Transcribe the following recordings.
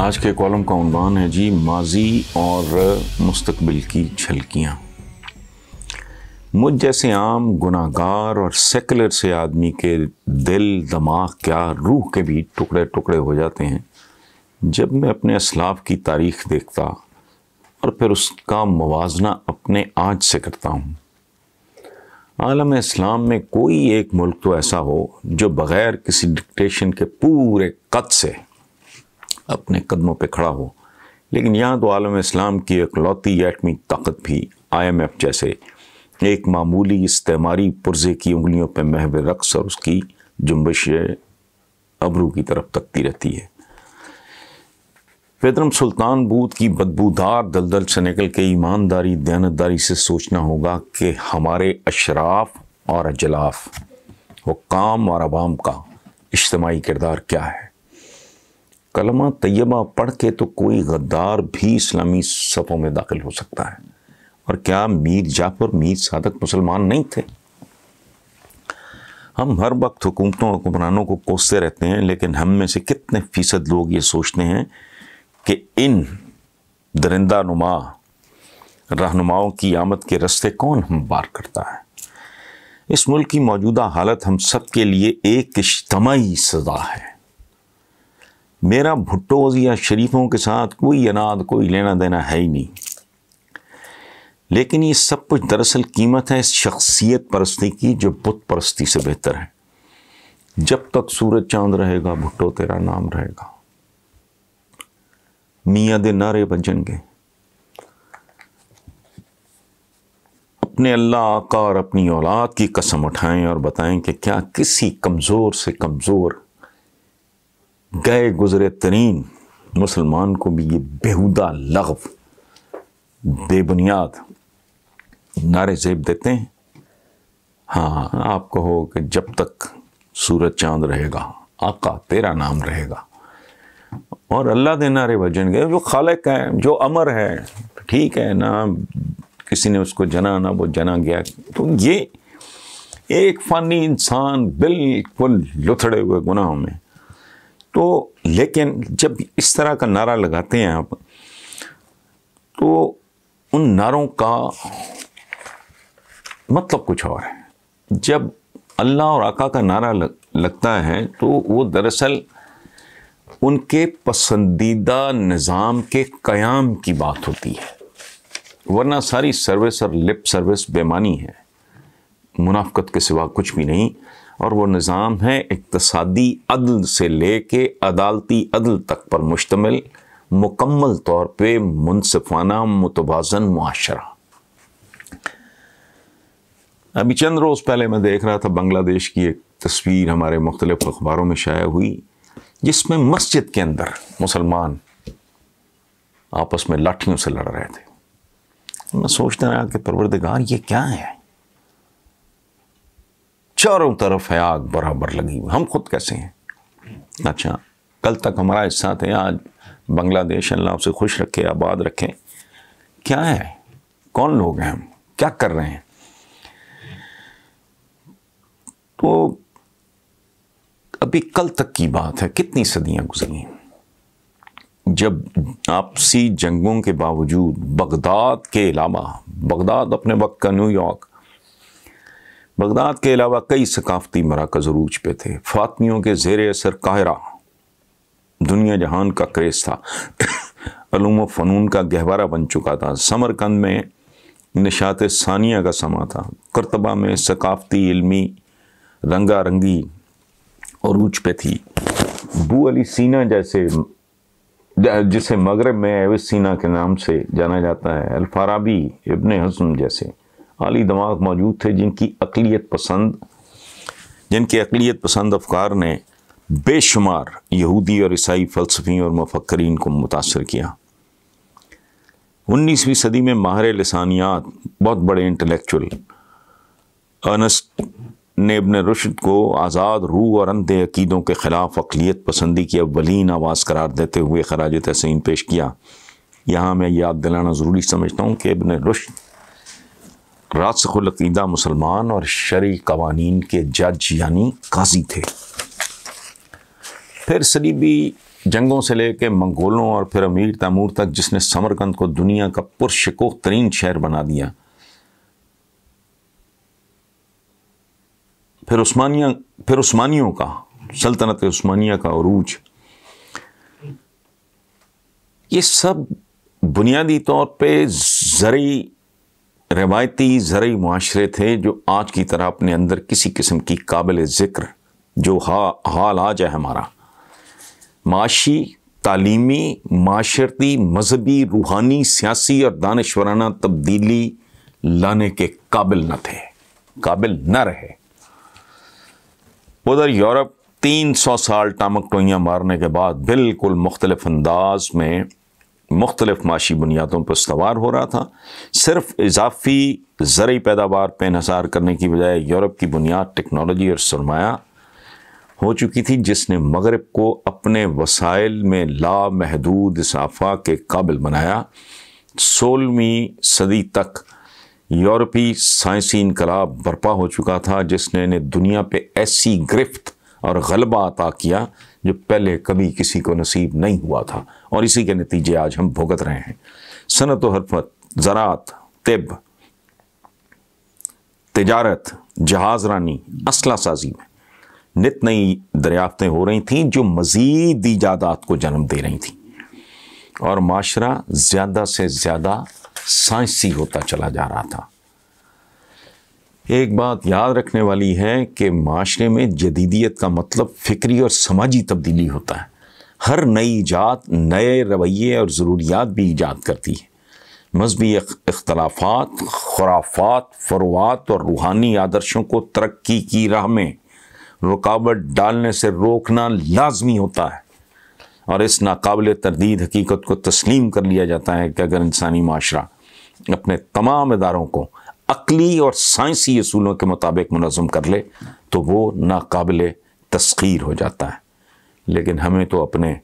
आज के कॉलम का उनवान है जी माजी और मुस्तकबिल की झलकियाँ मुझ जैसे आम गुनागार और सेकुलर से आदमी के दिल दिमाग क्या रूह के भी टुकड़े टुकड़े हो जाते हैं जब मैं अपने असलाफ की तारीख देखता और फिर उसका मुवजना अपने आज से करता हूँ आलम इस्लाम में कोई एक मुल्क तो ऐसा हो जो बग़ैर किसी डिक्टेशन के पूरे कद से अपने कदमों पर खड़ा हो लेकिन यहाँ तो आलम इस्लाम की एक लौती एटमी ताकत भी आई एम एफ जैसे एक मामूली इस्तेमारी पुर्जे की उंगलियों पर महव रक्स और उसकी जुम्बश अबरू की तरफ तकती रहती है वेतरम सुल्तान बूत की बदबूदार दलदल से निकल के ईमानदारी दयानतदारी से सोचना होगा कि हमारे अशराफ और अजलाफ वो काम और आवाम का इज्तमाही किरदार क्या है कलमा तयबा पढ़ के तो कोई गद्दार भी इस्लामी सफ़ों में दाखिल हो सकता है और क्या मीर जाफर मीर सादक मुसलमान नहीं थे हम हर वक्त हुकूमतों और हुक्मरानों को कोसते रहते हैं लेकिन हम में से कितने फ़ीसद लोग ये सोचते हैं कि इन दरिंदा नुमा रहनुमाओं की आमद के रस्ते कौन हम बार करता है इस मुल्क की मौजूदा हालत हम सब के लिए एक इज्तमाही सज़ा है मेरा भुट्टोज या शरीफों के साथ कोई अनाद कोई लेना देना है ही नहीं लेकिन ये सब कुछ दरअसल कीमत है इस शख्सियत परस्ती की जो बुत परस्ती से बेहतर है जब तक सूरज चांद रहेगा भुट्टो तेरा नाम रहेगा मियाँ दे नारे बजेंगे अपने अल्लाह आका और अपनी औलाद की कसम उठाएं और बताएं कि क्या किसी कमज़ोर से कमज़ोर गए गुजरे तरीन मुसलमान को भी ये बेहुदा लगव बेबुनियाद नारे जेब देते हैं हाँ आप कहो कि जब तक सूरज चांद रहेगा आका तेरा नाम रहेगा और अल्लाह दे नारे भजन गए जो खालक है जो अमर है ठीक है ना किसी ने उसको जना ना वो जना गया तो ये एक फ़ानी इंसान बिल्कुल लुथड़े हुए गुनाहों में तो लेकिन जब इस तरह का नारा लगाते हैं आप तो उन नारों का मतलब कुछ और है जब अल्लाह और आका का नारा लग, लगता है तो वो दरअसल उनके पसंदीदा निज़ाम के क़याम की बात होती है वरना सारी सर्विस और लिप सर्विस बेमानी है मुनाफ़त के सिवा कुछ भी नहीं और वो निज़ाम है इकतसादी अदल से ले के अदालती अदल तक पर मुश्तमिल मुकम्मल तौर पर मुनसफाना मुतवाजन माशरा अभी चंद रोज़ पहले मैं देख रहा था बांग्लादेश की एक तस्वीर हमारे मुख्तलिफ अखबारों में शाया हुई जिसमें मस्जिद के अंदर मुसलमान आपस में लाठियों से लड़ रहे थे मैं सोचता रहा कि परवरदगार ये क्या है चारों तरफ है आग बराबर लगी हुई हम खुद कैसे हैं अच्छा कल तक हमारा हिस्सा थे आज बांग्लादेश अल्लाह उसे खुश रखे आबाद रखे क्या है कौन लोग हैं हम क्या कर रहे हैं तो अभी कल तक की बात है कितनी सदियां गुजरी हैं जब आपसी जंगों के बावजूद बगदाद के अलावा बगदाद अपने वक्त का न्यूयॉर्क बगदाद के अलावा कई सकाफती मराकज रूज पे थे फातमियों के जेर असर काहरा दुनिया जहान का क्रेज़ था व फ़नून का गहवारा बन चुका था समरकंद में निशात सानिया का समा था करतबा में सकाफती इलमी रंगा रंगी रूज पे थी बू अली सीना जैसे जिसे मगरब में एविस सीना के नाम से जाना जाता है अलफाराबी इबन हसन जैसे अली दिमाग मौजूद थे जिनकी अकलीत पसंद जिनके अकलीत पसंद अफकार ने बेशुमार यहूदी और ईसाई फ़लसफ़ी और मफक्रीन को मुतासर किया उन्नीसवीं सदी में माहर लसानियात बहुत बड़े इंटेलेक्चुअल अनस्ट ने अबन रुशद को आज़ाद रूह और अंधे अकीदों के ख़िलाफ़ अकलीत पसंदी की अवलिन आवाज़ करार देते हुए खराज तहसीन पेश किया यहाँ मैं याद दिलाना ज़रूरी समझता हूँ कि इबन रुशद रासकुलकीदा मुसलमान और शरी कवानीन के जज यानी काजी थे फिर सलीबी जंगों से लेकर मंगोलों और फिर अमीर तैमूर तक जिसने समरकंद को दुनिया का पुरशकोह तरीन शहर बना दिया फिर उस्मानिया फिर उस्मानियों का सल्तनत उस्मानिया का अरूज ये सब बुनियादी तौर पे जरिए रवायती ज़रूरी माशरे थे जो आज की तरह अपने अंदर किसी किस्म की काबिल ज़िक्र जो हा हाल आज है हमारा माशी तालीमी माशरती मजहबी रूहानी सियासी और दानश्वराना तब्दीली लाने के काबिल न थे काबिल न रहे उधर यूरोप तीन सौ साल टामक टोइयाँ मारने के बाद बिल्कुल मुख्तलिफ अंदाज में मुख्तलिफ माशी बुनियादों पर सवार हो रहा था सिर्फ इजाफी ज़रूरी पैदावार पर इसार करने की बजाय यूरोप की बुनियाद टेक्नोलॉजी और सरमाया हो चुकी थी जिसने मगरब को अपने वसाइल में लामहदूद इसाफा के काबिल बनाया सोलहवीं सदी तक यूरोपी साइंसी इनकलाब बर्पा हो चुका था जिसने ने दुनिया पर ऐसी गिरफ्त और गलबा अता किया जो पहले कभी किसी को नसीब नहीं हुआ था और इसी के नतीजे आज हम भुगत रहे हैं सनत हरफत ज़रात तिब तजारत जहाज रानी असला साजी में नित नई दरियाफ्तें हो रही थीं जो मज़ीद ईजादात को जन्म दे रही थीं और माशरा ज़्यादा से ज़्यादा साइंसी होता चला जा रहा था एक बात याद रखने वाली है कि माशरे में जदीदियत का मतलब फ़िक्री और समाजी तब्दीली होता है हर नई जात नए रवैये और ज़रूरियात भी ईजाद करती है मजहबी अख्तलाफात खुराफात फरवात और रूहानी आदर्शों को तरक्की की राह में रुकावट डालने से रोकना लाजमी होता है और इस नाकबिल तरदीद हकीकत को तस्लीम कर लिया जाता है कि अगर इंसानी माशरा अपने तमाम इदारों को अकली और साइंसी असूलों के मुताबिक मनज़म कर ले तो वो नाकबिल तस्खीर हो जाता है लेकिन हमें तो अपने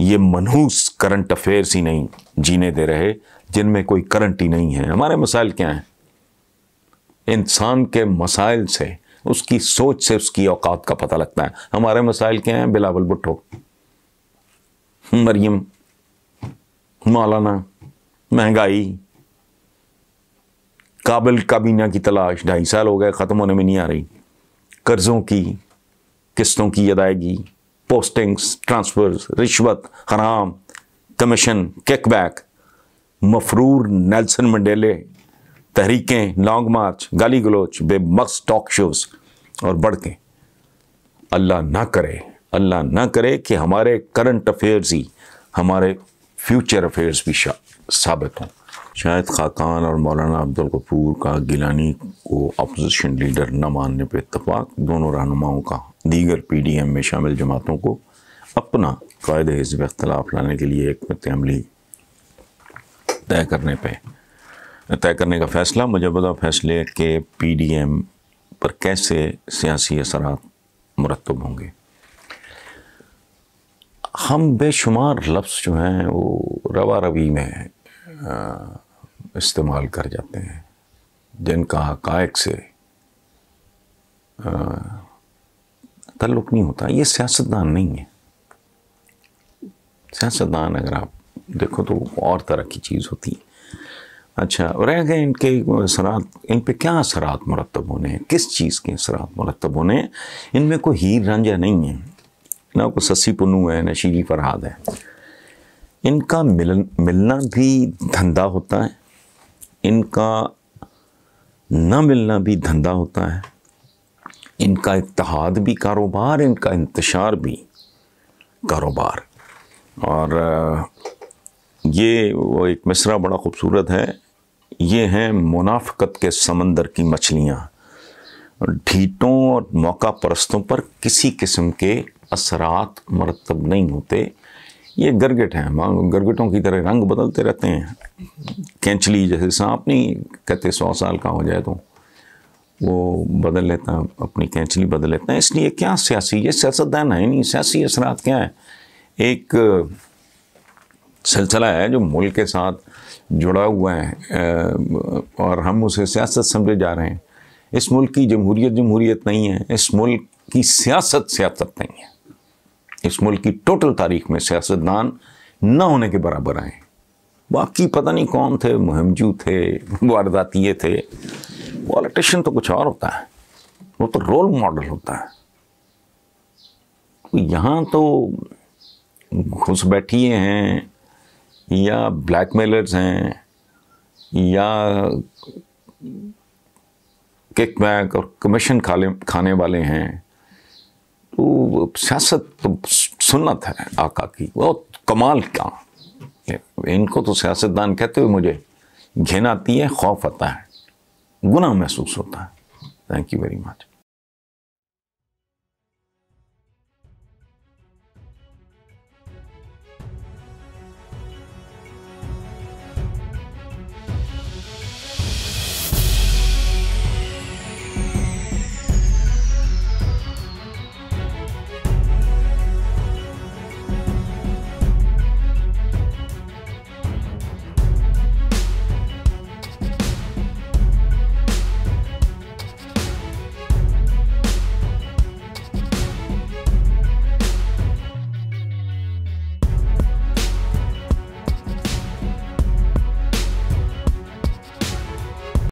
ये मनहूस करंट अफेयर्स ही नहीं जीने दे रहे जिनमें कोई करंट ही नहीं है हमारे मसाइल क्या हैं इंसान के मसाइल से उसकी सोच से उसकी औकात का पता लगता है हमारे मसाइल क्या हैं बिलावल भुट्टो मरियम मौलाना महंगाई काबिल काबीना की तलाश ढाई साल हो गए ख़त्म होने में नहीं आ रही कर्ज़ों की किस्तों की अदायगी पोस्टिंग्स ट्रांसफर्स रिश्वत हराम कमीशन किकबैक मफरूर नेल्सन मंडेले तहरीकें लॉन्ग मार्च गाली गलोच बेबक्स टॉक शोज और बढ़कें अल्लाह ना करे अल्लाह ना करे कि हमारे करंट अफेयर्स ही हमारे फ्यूचर अफेयर्स भी साबित हों शायद खाकान और मौलाना अब्दुल कपूर का गिलानी को अपोजिशन लीडर न मानने पर इतफाक़ दोनों रहनुमाओं का दीगर पी डी एम में शामिल जमातों को अपना कायद हिजब अख्तलाफ लाने के लिए एक अमली तय करने पर तय करने का फ़ैसला मुजबदा फैसले के पी डी एम पर कैसे सियासी असरा मरतब होंगे हम बेशुमार लफ्ज़ जो हैं वो रवा रवी में इस्तेमाल कर जाते हैं जिनका हकायक से आ, तल्लुक नहीं होता ये सियासतदान नहीं है सियासतदान अगर आप देखो तो और तरह की चीज़ होती है अच्छा रह गए इनके असरात इन पे क्या असरात मरतब होने हैं किस चीज़ के असरात मरतब होने हैं इनमें कोई हीर रंजा नहीं है ना कोई ससी पुनू है ना शीरी फरहाद है इनका मिलन मिलना भी धंधा होता है इनका ना मिलना भी धंधा होता है इनका इतिहाद भी कारोबार इनका इंतशार भी कारोबार और ये वो एक मिसरा बड़ा ख़ूबसूरत है ये हैं मुनाफ़त के समंदर की मछलियाँ ढीटों और मौका परस्तों पर किसी किस्म के असरात मरतब नहीं होते ये गरगट हैं मांग गरगटों की तरह रंग बदलते रहते हैं कैंचली जैसे सांप नहीं कहते सौ साल का हो जाए तो वो बदल लेता है अपनी कैंचली बदल लेते हैं इसलिए क्या सियासी ये सियासतदान है नहीं सियासी असरात क्या है एक सिलसिला है जो मुल्क के साथ जुड़ा हुआ है और हम उसे सियासत समझे जा रहे हैं इस मुल्क की जमहूरीत जमहूरियत नहीं है इस मुल्क की सियासत सियासत नहीं है इस मुल्क की टोटल तारीख में सियासतदान न होने के बराबर आए बाकी पता नहीं कौन थे मुहिमजू थे वारदातीय थे पॉलिटिशियन तो कुछ और होता है वो तो रोल मॉडल होता है तो यहाँ तो घुस बैठिए हैं या ब्लैकमेलर्स हैं या किकबैक और कमीशन खाले खाने वाले हैं तो सियासत तो सुन्नत है आका की बहुत कमाल का इनको तो सियासतदान कहते हुए मुझे घिन आती है खौफ आता है गुनाह महसूस होता है थैंक यू वेरी मच